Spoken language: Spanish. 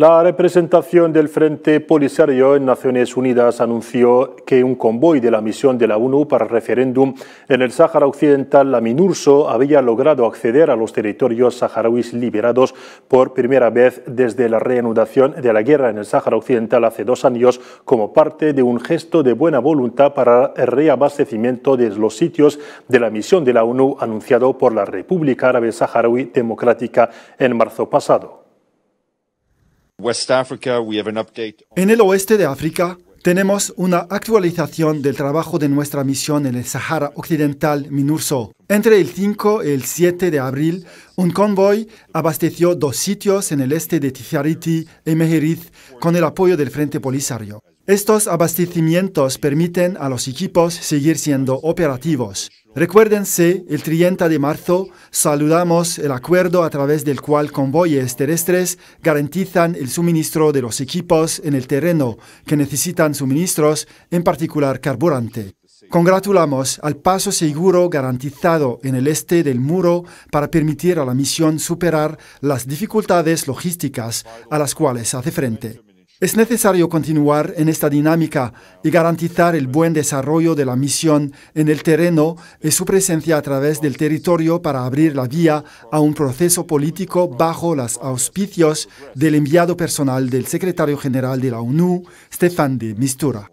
La representación del Frente Polisario en Naciones Unidas anunció que un convoy de la misión de la ONU para referéndum en el Sáhara Occidental, la MINURSO, había logrado acceder a los territorios saharauis liberados por primera vez desde la reanudación de la guerra en el Sáhara Occidental hace dos años como parte de un gesto de buena voluntad para el reabastecimiento de los sitios de la misión de la ONU anunciado por la República Árabe Saharaui Democrática en marzo pasado. En el oeste de África tenemos una actualización del trabajo de nuestra misión en el Sahara Occidental, MINURSO. Entre el 5 y el 7 de abril, un convoy abasteció dos sitios en el este de Tijariti y Mejeriz con el apoyo del Frente Polisario. Estos abastecimientos permiten a los equipos seguir siendo operativos. Recuérdense, el 30 de marzo saludamos el acuerdo a través del cual convoyes terrestres garantizan el suministro de los equipos en el terreno que necesitan suministros, en particular carburante. Congratulamos al paso seguro garantizado en el este del muro para permitir a la misión superar las dificultades logísticas a las cuales hace frente. Es necesario continuar en esta dinámica y garantizar el buen desarrollo de la misión en el terreno y su presencia a través del territorio para abrir la vía a un proceso político bajo los auspicios del enviado personal del secretario general de la ONU, Stefan de Mistura.